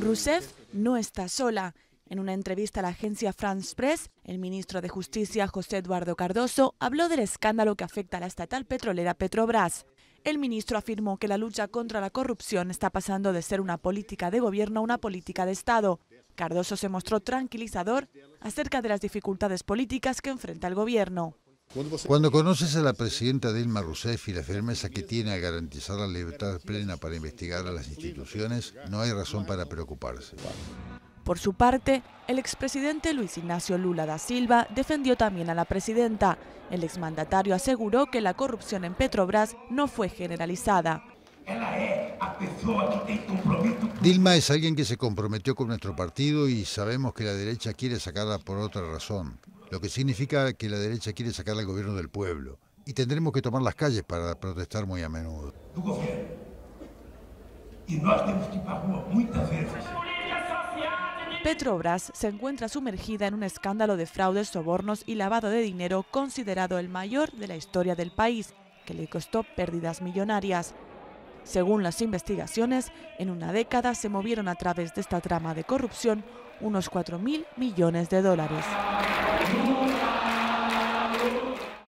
Rousseff no está sola. En una entrevista a la agencia France Press, el ministro de Justicia, José Eduardo Cardoso, habló del escándalo que afecta a la estatal petrolera Petrobras. El ministro afirmó que la lucha contra la corrupción está pasando de ser una política de gobierno a una política de Estado. Cardoso se mostró tranquilizador acerca de las dificultades políticas que enfrenta el gobierno. Cuando conoces a la presidenta Dilma Rousseff y la firmeza que tiene a garantizar la libertad plena para investigar a las instituciones, no hay razón para preocuparse. Por su parte, el expresidente Luis Ignacio Lula da Silva defendió también a la presidenta. El exmandatario aseguró que la corrupción en Petrobras no fue generalizada. Dilma es alguien que se comprometió con nuestro partido y sabemos que la derecha quiere sacarla por otra razón lo que significa que la derecha quiere sacar al gobierno del pueblo y tendremos que tomar las calles para protestar muy a menudo. Petrobras se encuentra sumergida en un escándalo de fraudes, sobornos y lavado de dinero considerado el mayor de la historia del país, que le costó pérdidas millonarias. Según las investigaciones, en una década se movieron a través de esta trama de corrupción unos 4.000 millones de dólares.